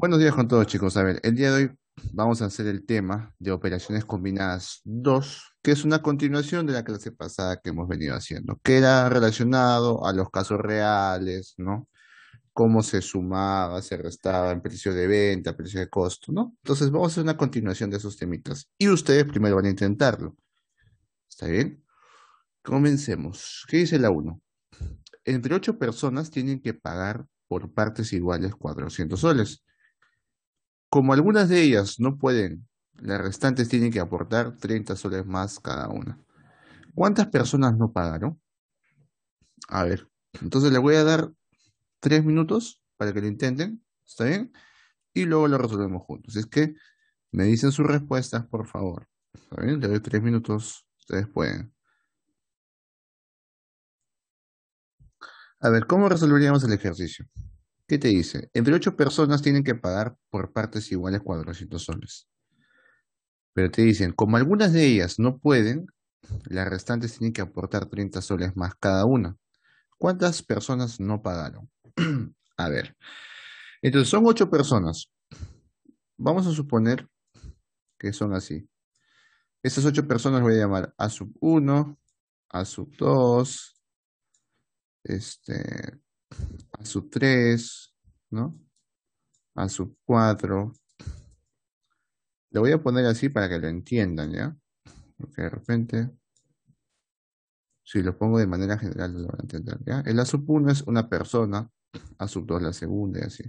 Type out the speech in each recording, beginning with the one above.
Buenos días con todos chicos. A ver, el día de hoy vamos a hacer el tema de operaciones combinadas 2, que es una continuación de la clase pasada que hemos venido haciendo, que era relacionado a los casos reales, ¿no? Cómo se sumaba, se restaba en precio de venta, precio de costo, ¿no? Entonces vamos a hacer una continuación de esos temitas. Y ustedes primero van a intentarlo. ¿Está bien? Comencemos. ¿Qué dice la 1? Entre 8 personas tienen que pagar por partes iguales 400 soles como algunas de ellas no pueden, las restantes tienen que aportar 30 soles más cada una. ¿Cuántas personas no pagaron? A ver, entonces le voy a dar tres minutos para que lo intenten, ¿está bien? Y luego lo resolvemos juntos. Es que me dicen sus respuestas, por favor. ¿Está bien? Le doy tres minutos, ustedes pueden. A ver, ¿cómo resolveríamos el ejercicio? ¿Qué te dice? Entre ocho personas tienen que pagar por partes iguales 400 soles. Pero te dicen, como algunas de ellas no pueden, las restantes tienen que aportar 30 soles más cada una. ¿Cuántas personas no pagaron? a ver. Entonces, son ocho personas. Vamos a suponer que son así. Esas ocho personas voy a llamar a sub 1, a sub 2, este, a sub 3, ¿no? A sub 4. Le voy a poner así para que lo entiendan, ¿ya? Porque de repente, si lo pongo de manera general, lo van a entender, ¿ya? El A sub 1 es una persona, A sub 2 la segunda y así.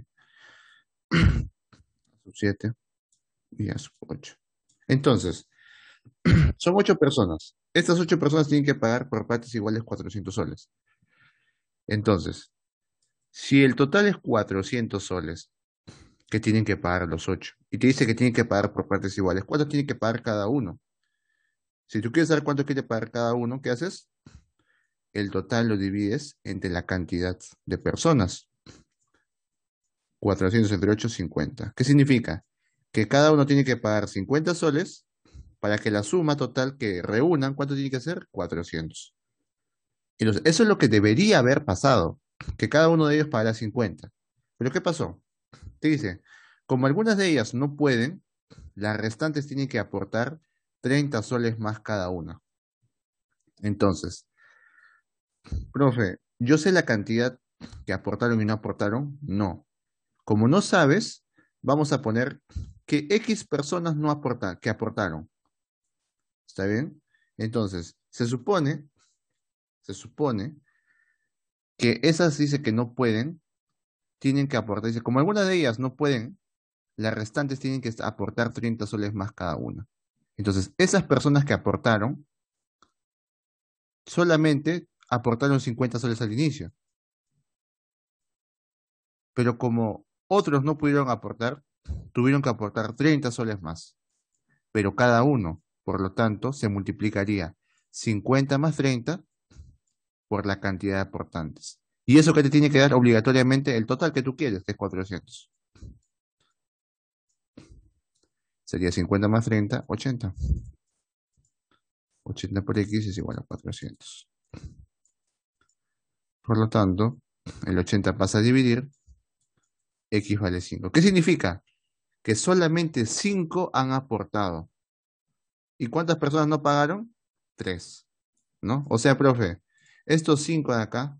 A sub 7 y A sub 8. Entonces, son 8 personas. Estas 8 personas tienen que pagar por partes iguales 400 soles. Entonces, si el total es 400 soles, que tienen que pagar los ocho. Y te dice que tienen que pagar por partes iguales. ¿Cuánto tiene que pagar cada uno? Si tú quieres saber cuánto quiere pagar cada uno, ¿qué haces? El total lo divides entre la cantidad de personas. 400 entre 8, 50. ¿Qué significa? Que cada uno tiene que pagar 50 soles para que la suma total que reúnan, ¿cuánto tiene que ser? 400. Y eso es lo que debería haber pasado que cada uno de ellos pagará 50. Pero ¿qué pasó? Te dice, como algunas de ellas no pueden, las restantes tienen que aportar 30 soles más cada una. Entonces, profe, ¿yo sé la cantidad que aportaron y no aportaron? No. Como no sabes, vamos a poner que X personas no aportan, que aportaron. ¿Está bien? Entonces, se supone, se supone que esas dice que no pueden, tienen que aportar, dice, como algunas de ellas no pueden, las restantes tienen que aportar 30 soles más cada una. Entonces, esas personas que aportaron, solamente aportaron 50 soles al inicio. Pero como otros no pudieron aportar, tuvieron que aportar 30 soles más. Pero cada uno, por lo tanto, se multiplicaría 50 más 30 por la cantidad de aportantes. Y eso que te tiene que dar obligatoriamente el total que tú quieres, que es 400. Sería 50 más 30, 80. 80 por X es igual a 400. Por lo tanto, el 80 pasa a dividir. X vale 5. ¿Qué significa? Que solamente 5 han aportado. ¿Y cuántas personas no pagaron? 3. ¿No? O sea, profe, estos cinco de acá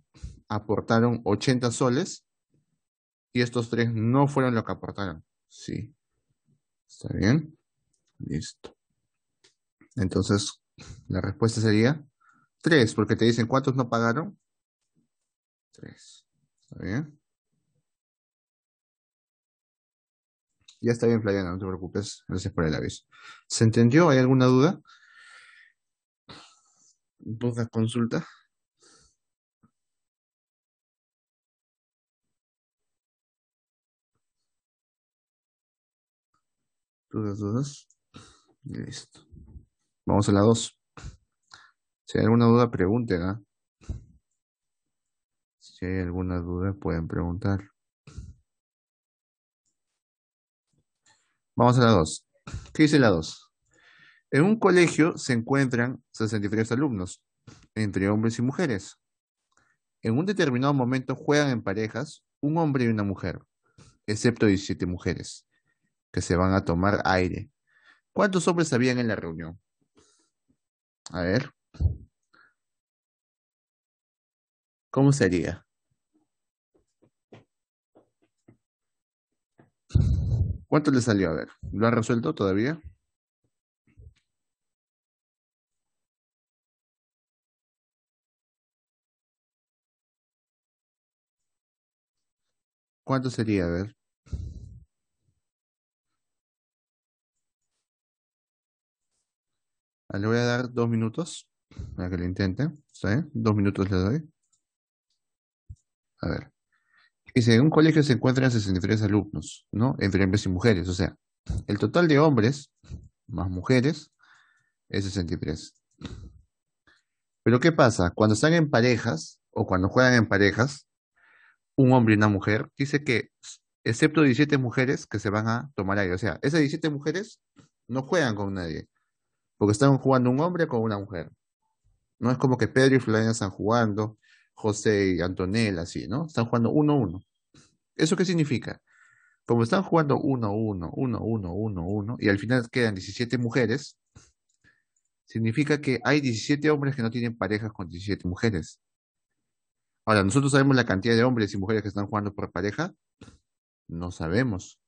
aportaron 80 soles y estos tres no fueron los que aportaron. Sí. ¿Está bien? Listo. Entonces, la respuesta sería 3, porque te dicen cuántos no pagaron. 3. ¿Está bien? Ya está bien, Flaviana, no te preocupes. Gracias por el aviso. ¿Se entendió? ¿Hay alguna duda? ¿Duda, consulta? Dudas, dudas. Listo. Vamos a la 2. Si hay alguna duda, pregúntenla Si hay alguna duda, pueden preguntar. Vamos a la 2. ¿Qué dice la 2? En un colegio se encuentran 63 alumnos, entre hombres y mujeres. En un determinado momento juegan en parejas un hombre y una mujer, excepto 17 mujeres que se van a tomar aire. ¿Cuántos hombres habían en la reunión? A ver. ¿Cómo sería? ¿Cuánto le salió? A ver, ¿lo han resuelto todavía? ¿Cuánto sería? A ver. Ah, le voy a dar dos minutos para que lo intente. Dos minutos le doy. A ver. Dice, en un colegio se encuentran 63 alumnos, ¿no? Entre hombres y mujeres. O sea, el total de hombres más mujeres es 63. Pero ¿qué pasa? Cuando están en parejas o cuando juegan en parejas, un hombre y una mujer, dice que excepto 17 mujeres que se van a tomar aire. O sea, esas 17 mujeres no juegan con nadie porque están jugando un hombre con una mujer. No es como que Pedro y Florencia están jugando, José y Antonella, así, ¿no? Están jugando uno a uno. ¿Eso qué significa? Como están jugando uno, a uno, uno, uno, uno, uno, y al final quedan 17 mujeres, significa que hay 17 hombres que no tienen parejas con 17 mujeres. Ahora, ¿nosotros sabemos la cantidad de hombres y mujeres que están jugando por pareja? No sabemos,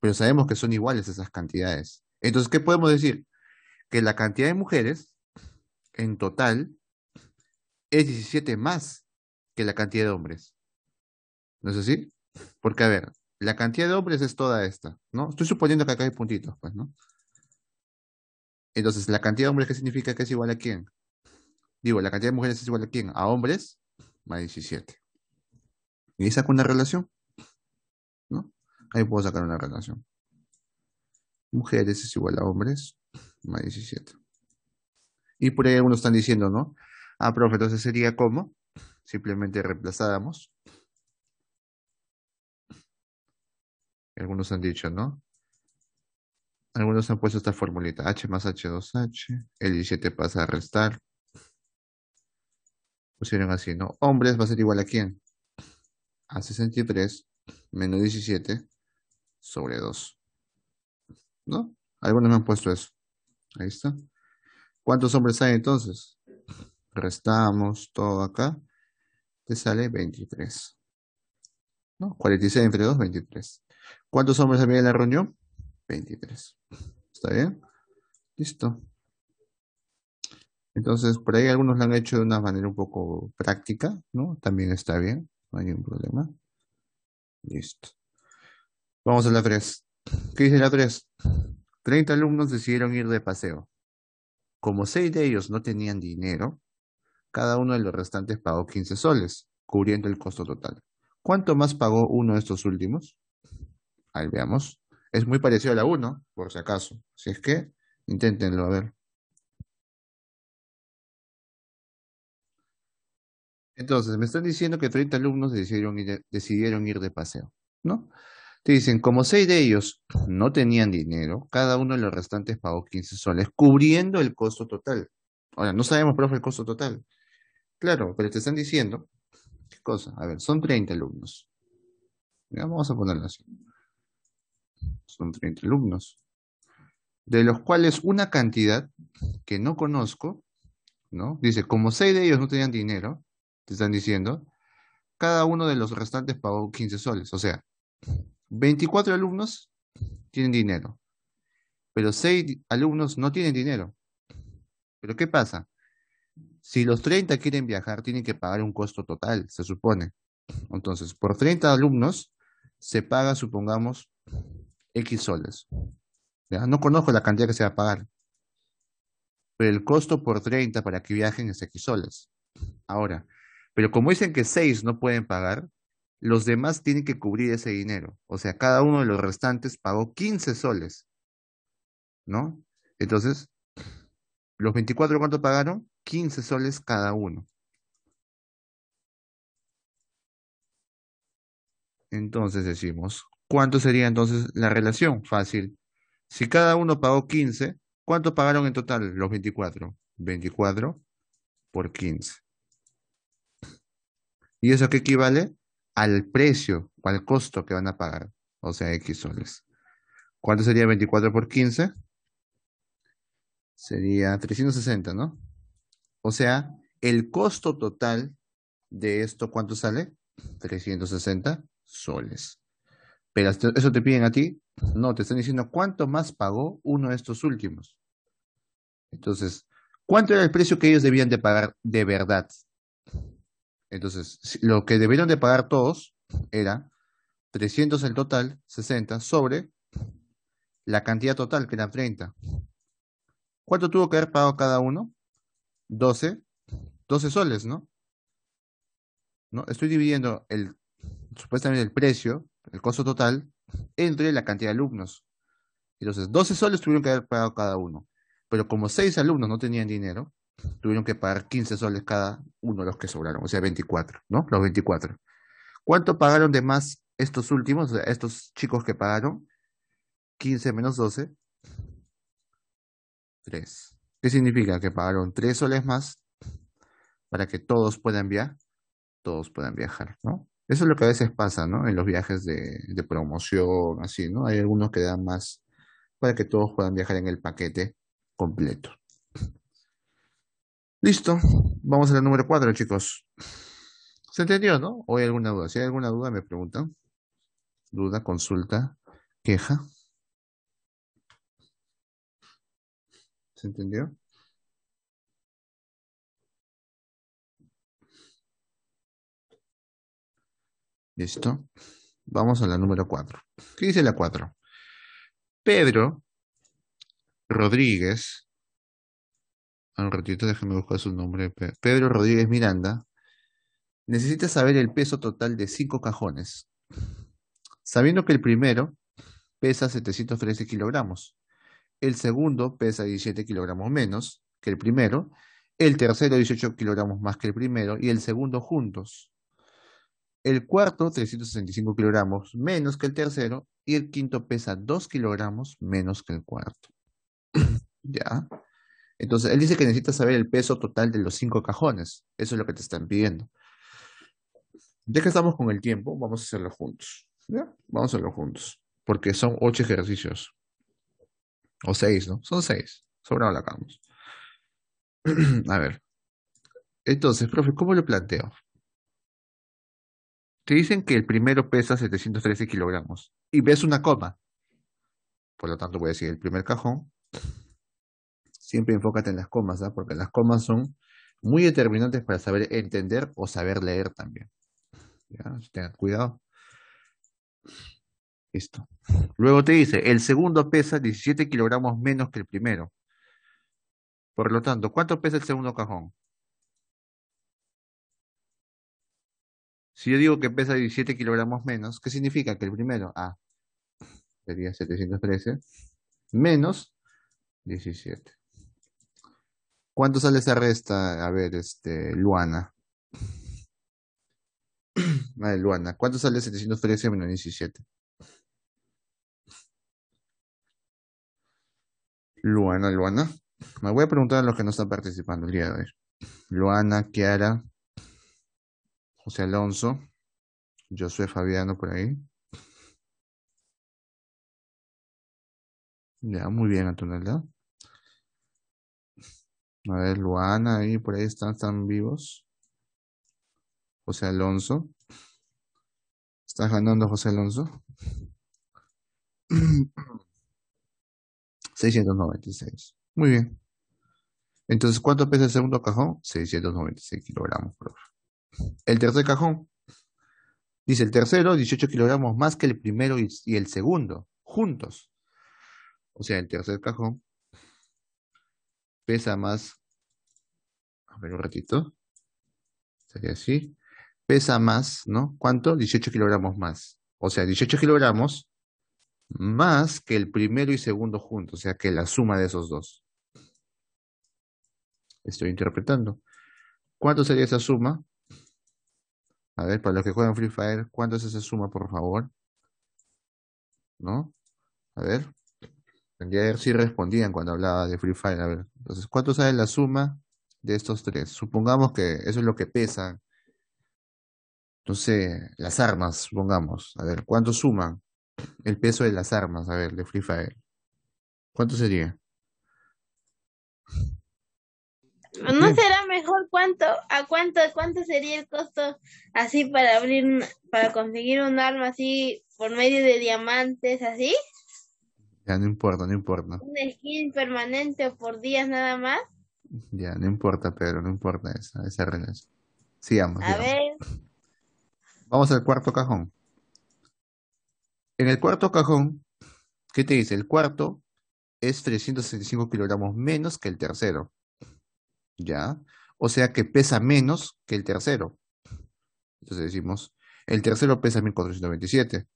pero sabemos que son iguales esas cantidades. Entonces, ¿qué podemos decir? que la cantidad de mujeres en total es 17 más que la cantidad de hombres. ¿No es así? Porque, a ver, la cantidad de hombres es toda esta, ¿no? Estoy suponiendo que acá hay puntitos, pues, ¿no? Entonces, la cantidad de hombres, ¿qué significa que es igual a quién? Digo, la cantidad de mujeres es igual a quién? A hombres más 17. Y saco una relación, ¿no? Ahí puedo sacar una relación. Mujeres es igual a hombres más 17. Y por ahí algunos están diciendo, ¿no? Ah, profe, entonces sería como simplemente reemplazáramos. Algunos han dicho, ¿no? Algunos han puesto esta formulita, h más h2h, el 17 pasa a restar. Pusieron así, ¿no? Hombres va a ser igual a quién? A 63 menos 17 sobre 2. ¿No? Algunos me han puesto eso. Ahí está. ¿Cuántos hombres hay entonces? Restamos todo acá. Te sale 23. ¿No? 46 entre 2, 23. ¿Cuántos hombres había en la reunión? 23. ¿Está bien? Listo. Entonces, por ahí algunos lo han hecho de una manera un poco práctica, ¿no? También está bien, no hay ningún problema. Listo. Vamos a la 3. ¿Qué dice la 3? 30 alumnos decidieron ir de paseo. Como seis de ellos no tenían dinero, cada uno de los restantes pagó 15 soles, cubriendo el costo total. ¿Cuánto más pagó uno de estos últimos? Ahí veamos. Es muy parecido a la 1, por si acaso. Si es que, inténtenlo a ver. Entonces, me están diciendo que 30 alumnos decidieron decidieron ir de paseo, ¿no? Te dicen, como seis de ellos no tenían dinero, cada uno de los restantes pagó 15 soles, cubriendo el costo total. Ahora, no sabemos, profe, el costo total. Claro, pero te están diciendo, ¿qué cosa? A ver, son 30 alumnos. vamos a ponerlo así. Son 30 alumnos. De los cuales una cantidad que no conozco, ¿no? Dice, como seis de ellos no tenían dinero, te están diciendo, cada uno de los restantes pagó 15 soles. O sea, 24 alumnos tienen dinero, pero 6 alumnos no tienen dinero. Pero ¿qué pasa? Si los 30 quieren viajar, tienen que pagar un costo total, se supone. Entonces, por 30 alumnos se paga, supongamos, X soles. No conozco la cantidad que se va a pagar, pero el costo por 30 para que viajen es X soles. Ahora, pero como dicen que 6 no pueden pagar, los demás tienen que cubrir ese dinero. O sea, cada uno de los restantes pagó 15 soles, ¿no? Entonces, los 24 cuánto pagaron? 15 soles cada uno. Entonces decimos, ¿cuánto sería entonces la relación? Fácil. Si cada uno pagó 15, ¿cuánto pagaron en total los 24? 24 por 15. ¿Y eso qué equivale? al precio o al costo que van a pagar, o sea, X soles. ¿Cuánto sería 24 por 15? Sería 360, ¿no? O sea, el costo total de esto, ¿cuánto sale? 360 soles. Pero eso te piden a ti. No, te están diciendo cuánto más pagó uno de estos últimos. Entonces, ¿cuánto era el precio que ellos debían de pagar de verdad? Entonces, lo que debieron de pagar todos era 300 el total, 60, sobre la cantidad total, que eran 30. ¿Cuánto tuvo que haber pagado cada uno? 12, 12 soles, ¿no? ¿No? Estoy dividiendo el, supuestamente el precio, el costo total, entre la cantidad de alumnos. Entonces, 12 soles tuvieron que haber pagado cada uno. Pero como 6 alumnos no tenían dinero, tuvieron que pagar 15 soles cada uno de los que sobraron, o sea, 24, ¿no? Los 24. ¿Cuánto pagaron de más estos últimos, o sea, estos chicos que pagaron? 15 menos 12, 3. ¿Qué significa? Que pagaron 3 soles más para que todos puedan viajar, todos puedan viajar, ¿no? Eso es lo que a veces pasa, ¿no? En los viajes de, de promoción, así, ¿no? Hay algunos que dan más para que todos puedan viajar en el paquete completo. Listo, vamos a la número cuatro, chicos. ¿Se entendió, no? ¿O hay alguna duda? Si hay alguna duda, me preguntan. Duda, consulta, queja. ¿Se entendió? Listo. Vamos a la número cuatro. ¿Qué dice la cuatro? Pedro Rodríguez al ratito déjame buscar su nombre, Pedro Rodríguez Miranda, necesita saber el peso total de cinco cajones, sabiendo que el primero pesa 713 kilogramos, el segundo pesa 17 kilogramos menos que el primero, el tercero 18 kilogramos más que el primero y el segundo juntos. El cuarto, 365 kilogramos menos que el tercero. Y el quinto pesa 2 kilogramos menos que el cuarto. ¿Ya? Entonces, él dice que necesitas saber el peso total de los cinco cajones. Eso es lo que te están pidiendo. Ya que estamos con el tiempo, vamos a hacerlo juntos. ¿ya? Vamos a hacerlo juntos. Porque son ocho ejercicios. O seis, ¿no? Son seis. Sobre la cama. a ver. Entonces, profe, ¿cómo lo planteo? Te dicen que el primero pesa 713 kilogramos y ves una coma. Por lo tanto, voy a decir el primer cajón siempre enfócate en las comas, ¿ah? porque las comas son muy determinantes para saber entender o saber leer también. ¿Ya? Tengan cuidado. Listo. Luego te dice, el segundo pesa 17 kilogramos menos que el primero. Por lo tanto, ¿cuánto pesa el segundo cajón? Si yo digo que pesa 17 kilogramos menos, ¿qué significa? Que el primero, A, ah, sería 713, menos 17. ¿Cuánto sale esa resta? A ver, este, Luana. Vale, Luana. ¿Cuánto sale 713 menos 17? Luana, Luana. Me voy a preguntar a los que no están participando el día de hoy. Luana, Kiara, José Alonso, soy Fabiano por ahí. Ya, muy bien, Antonella. A ver, Luana ahí, por ahí están, están vivos. José Alonso. ¿Estás ganando, José Alonso? 696. Muy bien. Entonces, ¿cuánto pesa el segundo cajón? 696 kilogramos, El tercer cajón. Dice el tercero, 18 kilogramos más que el primero y, y el segundo, juntos. O sea, el tercer cajón pesa más, a ver un ratito, sería así, pesa más, ¿no? ¿Cuánto? 18 kilogramos más. O sea, 18 kilogramos más que el primero y segundo juntos, o sea, que la suma de esos dos. Estoy interpretando. ¿Cuánto sería esa suma? A ver, para los que juegan Free Fire, ¿cuánto es esa suma, por favor? ¿No? A ver ayer sí respondían cuando hablaba de Free Fire. A ver, entonces, ¿cuánto sale la suma de estos tres? Supongamos que eso es lo que pesa. No sé, las armas, supongamos. A ver, ¿cuánto suman el peso de las armas? A ver, de Free Fire. ¿Cuánto sería? ¿No será mejor cuánto, a cuánto, cuánto sería el costo así para abrir, para conseguir un arma así por medio de diamantes, así? Ya, no importa, no importa. ¿Un skin permanente o por días nada más? Ya, no importa, Pedro, no importa esa, esa relación. Sigamos. A ver. Vamos al cuarto cajón. En el cuarto cajón, ¿qué te dice? El cuarto es 365 kilogramos menos que el tercero. ¿Ya? O sea que pesa menos que el tercero. Entonces decimos, el tercero pesa 1427.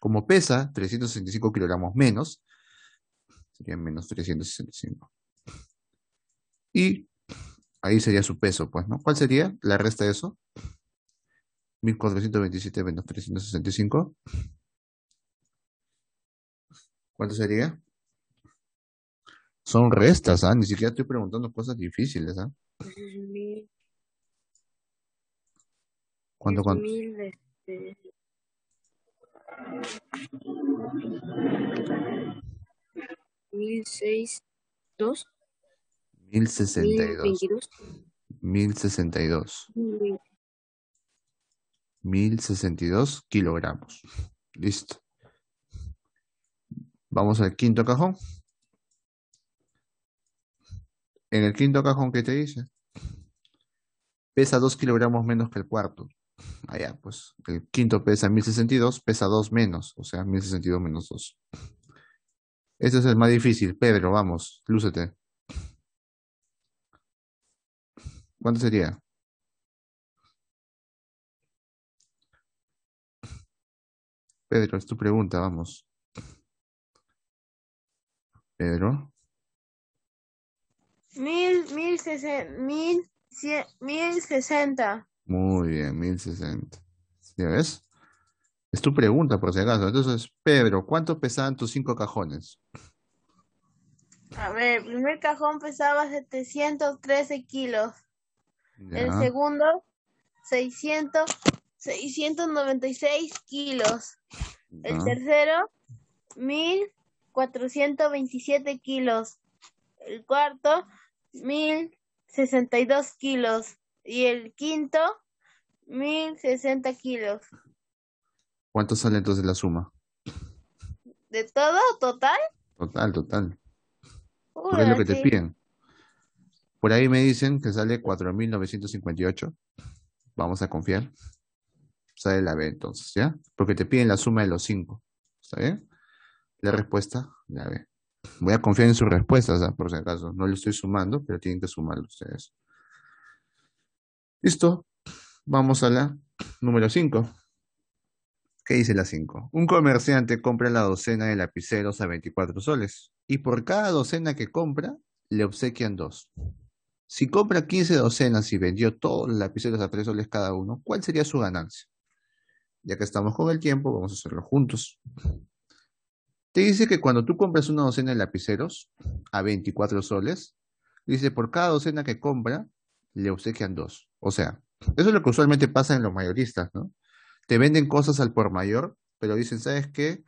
Como pesa 365 kilogramos menos, sería menos 365. Y ahí sería su peso, pues, ¿no? ¿Cuál sería la resta de eso? 1427 menos 365. ¿Cuánto sería? Son restas, ¿ah? Ni siquiera estoy preguntando cosas difíciles, ¿ah? ¿Cuánto, cuánto? mil seis dos mil sesenta y dos mil sesenta y dos mil sesenta y dos kilogramos listo vamos al quinto cajón en el quinto cajón que te dice pesa dos kilogramos menos que el cuarto Vaya, pues el quinto pesa 1062, pesa 2 menos, o sea, 1062 menos 2. Este es el más difícil, Pedro, vamos, lúcete. ¿Cuánto sería? Pedro, es tu pregunta, vamos. Pedro. Mil, mil, sesen, mil, mil sesenta. Muy bien, 1060. ¿Ya ves? Es tu pregunta, por si acaso. Entonces, Pedro, ¿cuánto pesaban tus cinco cajones? A ver, el primer cajón pesaba 713 kilos. El segundo, y 696 kilos. El mil tercero, 1427 kilos. El cuarto, 1062 kilos y el quinto 1060 kilos. ¿Cuánto sale entonces la suma? ¿De todo? ¿Total? Total, total. por es lo que te piden. Por ahí me dicen que sale 4.958. Vamos a confiar. Sale la B entonces, ¿ya? Porque te piden la suma de los cinco. ¿Está bien? La respuesta, la B. Voy a confiar en sus respuestas, ¿ah? por si acaso. No lo estoy sumando, pero tienen que sumarlo ustedes. Listo, vamos a la número 5. ¿Qué dice la 5? Un comerciante compra la docena de lapiceros a 24 soles y por cada docena que compra le obsequian dos. Si compra 15 docenas y vendió todos los lapiceros a 3 soles cada uno, ¿cuál sería su ganancia? Ya que estamos con el tiempo, vamos a hacerlo juntos. Te dice que cuando tú compras una docena de lapiceros a 24 soles, dice por cada docena que compra, le obsequian dos. O sea, eso es lo que usualmente pasa en los mayoristas, ¿no? Te venden cosas al por mayor, pero dicen, ¿sabes qué?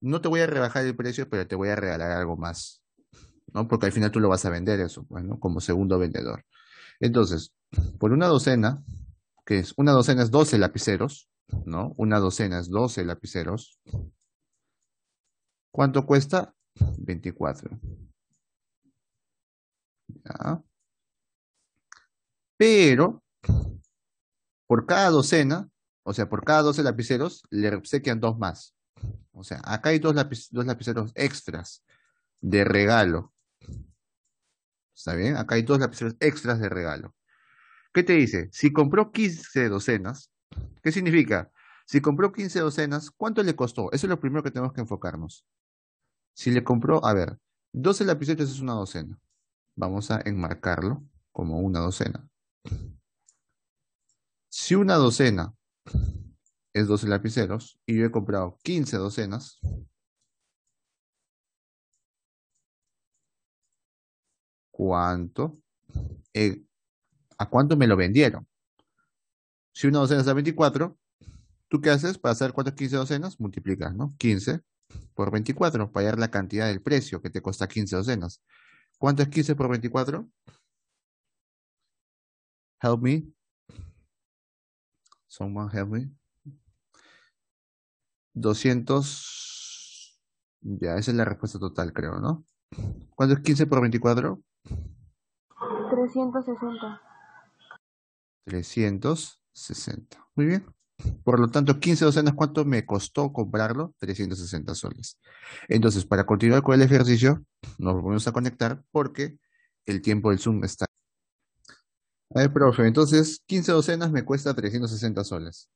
No te voy a rebajar el precio, pero te voy a regalar algo más, ¿no? Porque al final tú lo vas a vender eso, bueno, pues, como segundo vendedor. Entonces, por una docena, que es una docena es 12 lapiceros, ¿no? Una docena es 12 lapiceros. ¿Cuánto cuesta? 24. ¿Ya? pero por cada docena, o sea, por cada 12 lapiceros, le obsequian dos más. O sea, acá hay dos, dos lapiceros extras de regalo. ¿Está bien? Acá hay dos lapiceros extras de regalo. ¿Qué te dice? Si compró 15 docenas, ¿qué significa? Si compró 15 docenas, ¿cuánto le costó? Eso es lo primero que tenemos que enfocarnos. Si le compró, a ver, 12 lapiceros es una docena. Vamos a enmarcarlo como una docena. Si una docena es 12 lapiceros y yo he comprado 15 docenas, ¿cuánto? Eh, ¿A cuánto me lo vendieron? Si una docena es a 24, ¿tú qué haces? Para hacer cuántas 15 docenas, multiplicas, ¿no? 15 por 24, para hallar la cantidad del precio que te cuesta 15 docenas. ¿Cuánto es 15 por 24? help me. Someone help me. 200. Ya, esa es la respuesta total, creo, ¿no? ¿Cuánto es 15 por 24? 360. 360. Muy bien. Por lo tanto, 15 docenas, ¿cuánto me costó comprarlo? 360 soles. Entonces, para continuar con el ejercicio, nos volvemos a conectar porque el tiempo del Zoom está a ver, profe, entonces 15 docenas me cuesta 360 soles.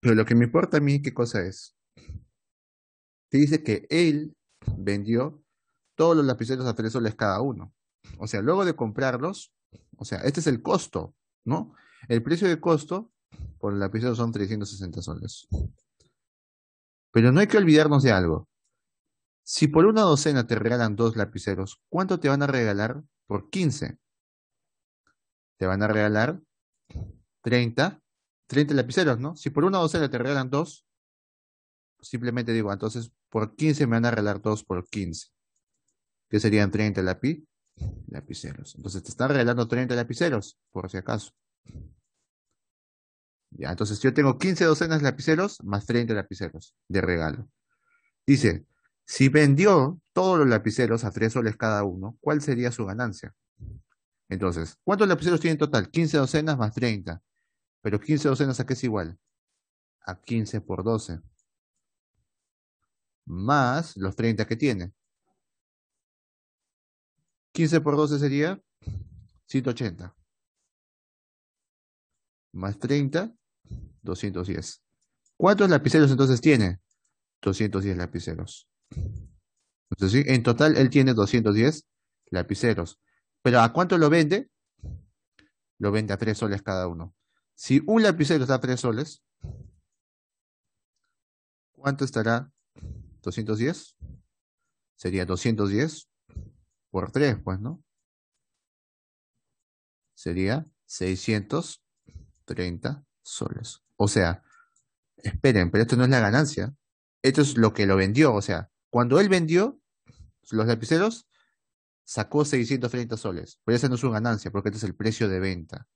Pero lo que me importa a mí, ¿qué cosa es? Te dice que él vendió todos los lapiceros a 3 soles cada uno. O sea, luego de comprarlos, o sea, este es el costo, ¿no? El precio de costo por los lapiceros son 360 soles. Pero no hay que olvidarnos de algo. Si por una docena te regalan dos lapiceros, ¿cuánto te van a regalar por 15? te van a regalar 30, 30 lapiceros, ¿no? Si por una docena te regalan dos, simplemente digo, entonces por 15 me van a regalar dos por 15, ¿Qué serían 30 lapi, lapiceros. Entonces te están regalando 30 lapiceros, por si acaso. Ya, entonces yo tengo 15 docenas de lapiceros más 30 lapiceros de regalo. Dice, si vendió todos los lapiceros a 3 soles cada uno, ¿cuál sería su ganancia? Entonces, ¿cuántos lapiceros tiene en total? 15 docenas más 30. Pero 15 docenas a qué es igual? A 15 por 12. Más los 30 que tiene. 15 por 12 sería 180. Más 30, 210. ¿Cuántos lapiceros entonces tiene? 210 lapiceros. Entonces, en total él tiene 210 lapiceros. Pero ¿a cuánto lo vende? Lo vende a tres soles cada uno. Si un lapicero está a tres soles, ¿cuánto estará? 210. Sería 210 por 3, pues, ¿no? Sería 630 soles. O sea, esperen, pero esto no es la ganancia. Esto es lo que lo vendió. O sea, cuando él vendió los lapiceros, sacó 630 soles, pero esa no es una ganancia, porque este es el precio de venta.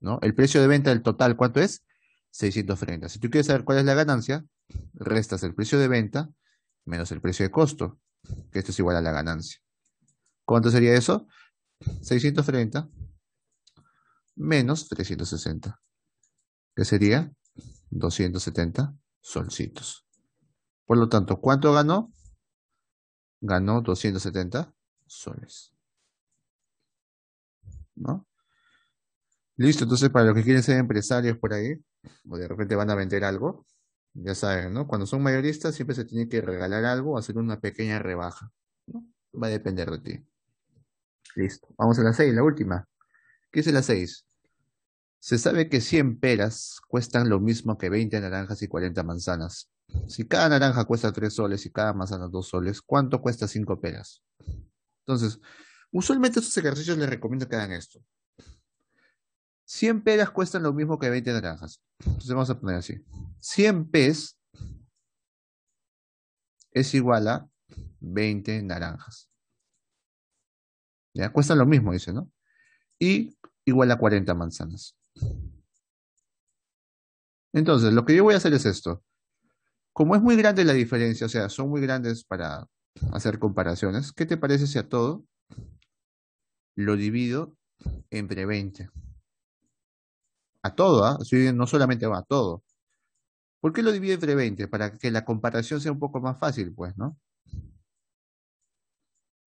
¿No? El precio de venta del total, ¿cuánto es? 630. Si tú quieres saber cuál es la ganancia, restas el precio de venta menos el precio de costo, que esto es igual a la ganancia. ¿Cuánto sería eso? 630 menos 360, que sería 270 solcitos. Por lo tanto, ¿cuánto ganó? Ganó 270 soles. ¿No? Listo, entonces para los que quieren ser empresarios por ahí, o de repente van a vender algo, ya saben, ¿no? Cuando son mayoristas siempre se tiene que regalar algo, o hacer una pequeña rebaja, ¿no? Va a depender de ti. Listo, vamos a la 6, la última. ¿Qué es la 6? Se sabe que 100 peras cuestan lo mismo que 20 naranjas y 40 manzanas. Si cada naranja cuesta 3 soles y cada manzana 2 soles, ¿cuánto cuesta 5 peras? Entonces, usualmente estos ejercicios les recomiendo que hagan esto. 100 peras cuestan lo mismo que 20 naranjas. Entonces vamos a poner así. 100 pes es igual a 20 naranjas. ¿Ya? Cuestan lo mismo, dice, ¿no? Y igual a 40 manzanas. Entonces, lo que yo voy a hacer es esto. Como es muy grande la diferencia, o sea, son muy grandes para hacer comparaciones. ¿Qué te parece si a todo lo divido entre 20? A todo, ¿eh? no solamente va a todo. ¿Por qué lo divido entre 20? Para que la comparación sea un poco más fácil, pues, ¿no?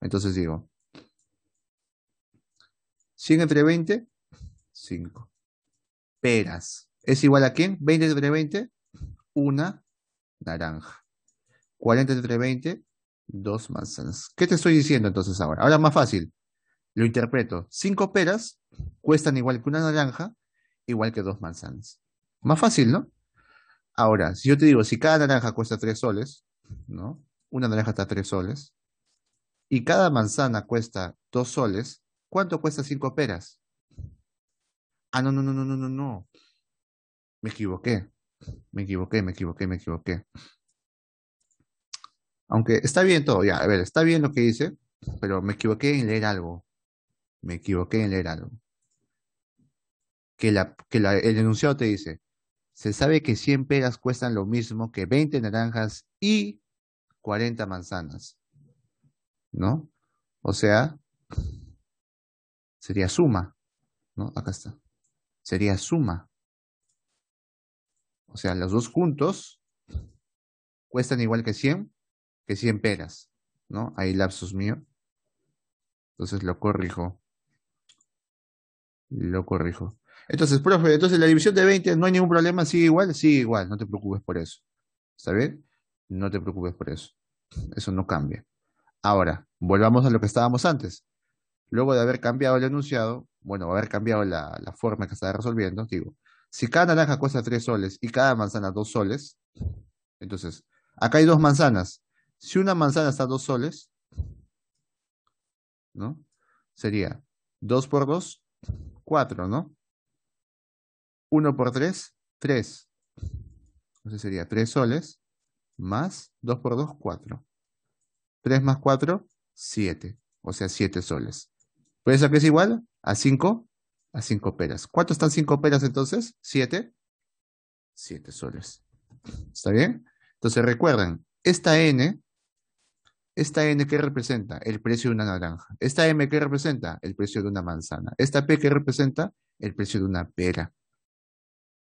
Entonces digo, 100 entre 20, 5. Peras. ¿Es igual a quién? 20 entre 20, una naranja. 40 entre 20, Dos manzanas. ¿Qué te estoy diciendo entonces ahora? Ahora más fácil. Lo interpreto. Cinco peras cuestan igual que una naranja, igual que dos manzanas. Más fácil, ¿no? Ahora, si yo te digo, si cada naranja cuesta tres soles, ¿no? Una naranja está tres soles, y cada manzana cuesta dos soles, ¿cuánto cuesta cinco peras? Ah, no, no, no, no, no, no, no. Me equivoqué. Me equivoqué, me equivoqué, me equivoqué. Aunque está bien todo, ya, a ver, está bien lo que dice, pero me equivoqué en leer algo. Me equivoqué en leer algo. Que, la, que el enunciado te dice, se sabe que 100 peras cuestan lo mismo que 20 naranjas y 40 manzanas. ¿No? O sea, sería suma. ¿No? Acá está. Sería suma. O sea, los dos juntos cuestan igual que 100, que 100 peras, ¿no? Hay lapsus mío. Entonces lo corrijo. Lo corrijo. Entonces, profe, entonces la división de 20 no hay ningún problema, sigue igual, sigue igual, no te preocupes por eso. ¿Está bien? No te preocupes por eso. Eso no cambia. Ahora, volvamos a lo que estábamos antes. Luego de haber cambiado el enunciado, bueno, haber cambiado la, forma que estaba resolviendo, digo, si cada naranja cuesta 3 soles y cada manzana 2 soles, entonces, acá hay dos manzanas, si una manzana está a 2 soles, ¿no? Sería 2 por 2, 4, ¿no? 1 por 3, 3. Entonces sería 3 soles más 2 por 2, 4. 3 más 4, 7. O sea, 7 soles. ¿Puede ser que es igual a 5? A 5 peras. ¿Cuánto están 5 peras entonces? 7. 7 soles. ¿Está bien? Entonces recuerden, esta n esta N que representa el precio de una naranja. Esta M que representa el precio de una manzana. Esta P que representa el precio de una pera.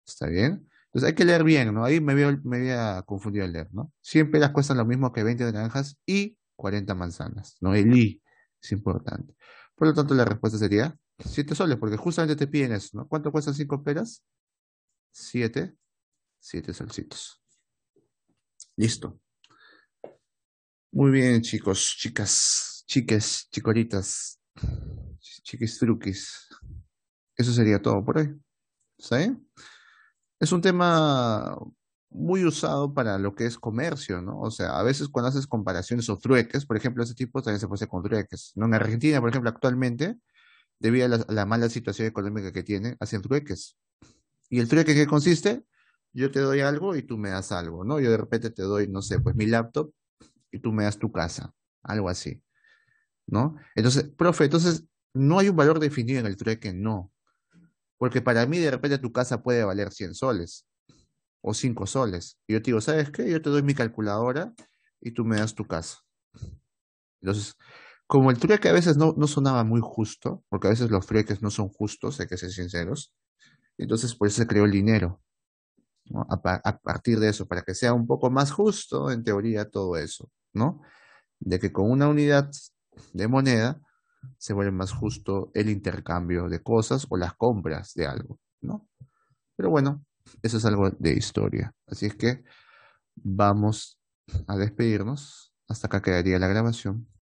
¿Está bien? Entonces hay que leer bien, ¿no? Ahí me, me había confundido al leer, ¿no? 100 peras cuestan lo mismo que 20 naranjas y 40 manzanas, ¿no? El I es importante. Por lo tanto, la respuesta sería 7 soles, porque justamente te piden eso, ¿no? ¿Cuánto cuestan 5 peras? 7, 7 solcitos. Listo. Muy bien, chicos, chicas, chiques, chicoritas, chiquis, truquis. Eso sería todo por hoy. ¿Sí? Es un tema muy usado para lo que es comercio, ¿no? O sea, a veces cuando haces comparaciones o trueques, por ejemplo, ese tipo también se puede hacer con trueques. ¿no? En Argentina, por ejemplo, actualmente, debido a la, mala situación económica que tiene, hacen trueques. ¿Y el trueque qué consiste? Yo te doy algo y tú me das algo, ¿no? Yo de repente te doy, no sé, pues mi laptop y tú me das tu casa, algo así, ¿no? Entonces, profe, entonces no hay un valor definido en el trueque, no. Porque para mí de repente tu casa puede valer 100 soles o 5 soles. Y yo te digo, ¿sabes qué? Yo te doy mi calculadora y tú me das tu casa. Entonces, como el trueque a veces no, no sonaba muy justo, porque a veces los trueques no son justos, hay que ser sinceros, entonces por eso se creó el dinero. a, partir de eso, para que sea un poco más justo, en teoría, todo eso. ¿no? De que con una unidad de moneda se vuelve más justo el intercambio de cosas o las compras de algo, ¿no? Pero bueno, eso es algo de historia. Así es que vamos a despedirnos. Hasta acá quedaría la grabación.